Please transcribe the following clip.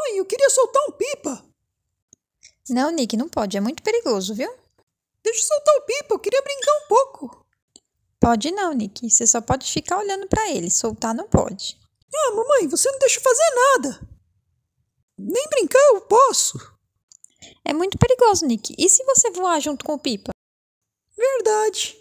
Mãe, eu queria soltar um pipa. Não, Nick, não pode. É muito perigoso, viu? Deixa eu soltar o pipa, eu queria brincar um pouco. Pode não, Nick. Você só pode ficar olhando para ele. Soltar não pode. Ah, mamãe, você não deixa eu fazer nada. Nem brincar eu posso. É muito perigoso, Nick. E se você voar junto com o pipa? Verdade.